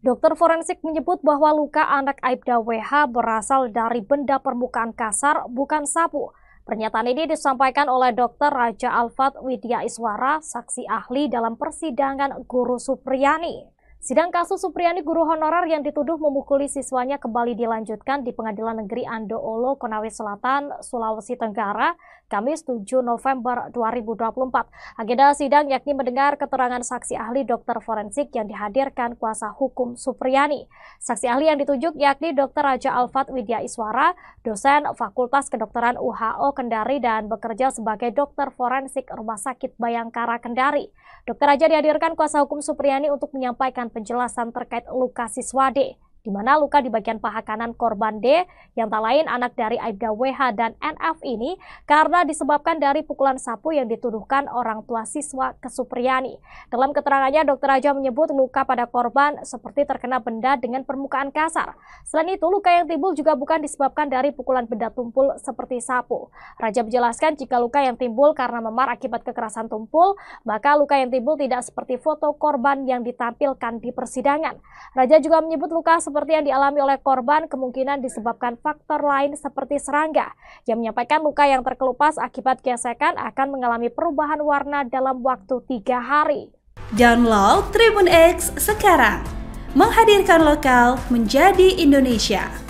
Dokter forensik menyebut bahwa luka anak Aibda WH berasal dari benda permukaan kasar, bukan sapu. Pernyataan ini disampaikan oleh Dokter Raja Alfat Widya Iswara, saksi ahli dalam persidangan Guru Supriyani. Sidang kasus Supriyani guru honorer yang dituduh memukuli siswanya kembali dilanjutkan di Pengadilan Negeri Andoolo, Konawe Selatan, Sulawesi Tenggara, Kamis 7 November 2024. Agenda sidang yakni mendengar keterangan saksi ahli dokter forensik yang dihadirkan kuasa hukum Supriyani. Saksi ahli yang ditujuk yakni Dr. Raja Alfat Widya Iswara, dosen Fakultas Kedokteran UHO Kendari dan bekerja sebagai dokter forensik Rumah Sakit Bayangkara Kendari. Dokter Raja dihadirkan kuasa hukum Supriyani untuk menyampaikan penjelasan terkait luka siswade di mana luka di bagian paha kanan korban D yang tak lain anak dari Aibda WH dan NF ini karena disebabkan dari pukulan sapu yang dituduhkan orang tua siswa ke Supriyani. Dalam keterangannya, dokter Aja menyebut luka pada korban seperti terkena benda dengan permukaan kasar. Selain itu, luka yang timbul juga bukan disebabkan dari pukulan benda tumpul seperti sapu. Raja menjelaskan jika luka yang timbul karena memar akibat kekerasan tumpul, maka luka yang timbul tidak seperti foto korban yang ditampilkan di persidangan. Raja juga menyebut luka seperti yang dialami oleh korban kemungkinan disebabkan faktor lain seperti serangga. Yang menyampaikan luka yang terkelupas akibat gesekan akan mengalami perubahan warna dalam waktu tiga hari. Download Tribun X sekarang, menghadirkan lokal menjadi Indonesia.